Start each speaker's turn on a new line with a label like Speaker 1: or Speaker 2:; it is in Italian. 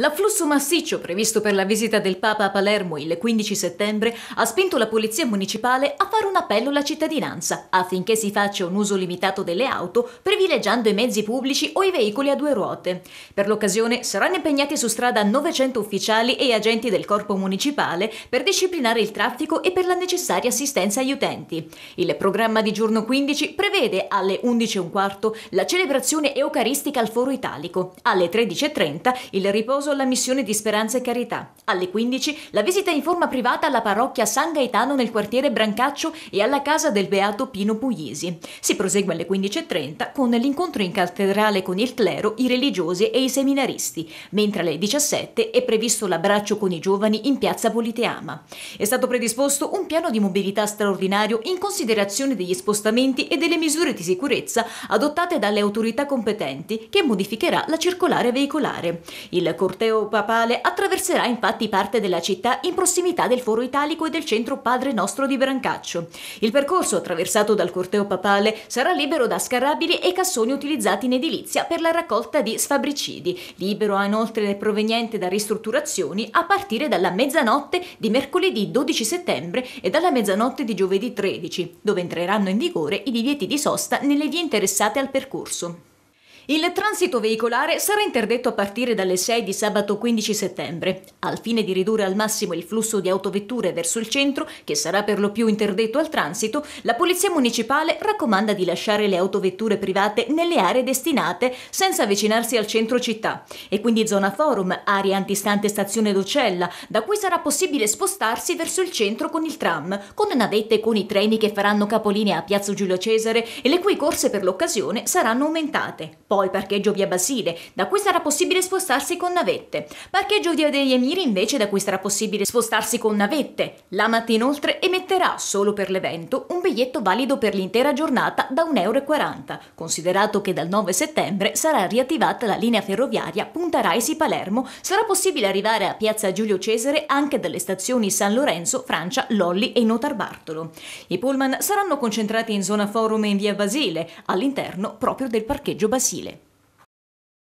Speaker 1: L'afflusso massiccio previsto per la visita del Papa a Palermo il 15 settembre ha spinto la Polizia Municipale a fare un appello alla cittadinanza affinché si faccia un uso limitato delle auto, privilegiando i mezzi pubblici o i veicoli a due ruote. Per l'occasione saranno impegnati su strada 900 ufficiali e agenti del corpo municipale per disciplinare il traffico e per la necessaria assistenza agli utenti. Il programma di giorno 15 prevede alle 11.15 la celebrazione eucaristica al Foro Italico, alle 13.30 il riposo corso alla missione di Speranza e Carità. Alle 15 la visita in forma privata alla parrocchia San Gaetano nel quartiere Brancaccio e alla casa del beato Pino Puglisi. Si prosegue alle 15.30 con l'incontro in cattedrale con il clero, i religiosi e i seminaristi, mentre alle 17 è previsto l'abbraccio con i giovani in piazza Politeama. È stato predisposto un piano di mobilità straordinario in considerazione degli spostamenti e delle misure di sicurezza adottate dalle autorità competenti che modificherà la circolare veicolare. Il corteo corteo papale attraverserà infatti parte della città in prossimità del Foro Italico e del centro Padre Nostro di Brancaccio. Il percorso attraversato dal corteo papale sarà libero da scarabili e cassoni utilizzati in edilizia per la raccolta di sfabricidi. Libero inoltre proveniente da ristrutturazioni a partire dalla mezzanotte di mercoledì 12 settembre e dalla mezzanotte di giovedì 13, dove entreranno in vigore i divieti di sosta nelle vie interessate al percorso. Il transito veicolare sarà interdetto a partire dalle 6 di sabato 15 settembre, al fine di ridurre al massimo il flusso di autovetture verso il centro, che sarà per lo più interdetto al transito, la Polizia Municipale raccomanda di lasciare le autovetture private nelle aree destinate senza avvicinarsi al centro città e quindi zona forum, area antistante stazione d'Ocella, da cui sarà possibile spostarsi verso il centro con il tram, con navette e con i treni che faranno capolinea a Piazza Giulio Cesare e le cui corse per l'occasione saranno aumentate. Poi poi parcheggio via Basile, da cui sarà possibile spostarsi con navette, parcheggio via degli Emiri invece da cui sarà possibile spostarsi con navette. La L'AMAT inoltre emetterà, solo per l'evento, un biglietto valido per l'intera giornata da 1,40 euro, considerato che dal 9 settembre sarà riattivata la linea ferroviaria Punta Raisi-Palermo, sarà possibile arrivare a piazza Giulio Cesare anche dalle stazioni San Lorenzo, Francia, Lolli e Notar Bartolo. I pullman saranno concentrati in zona forum in via Basile, all'interno proprio del parcheggio Basile.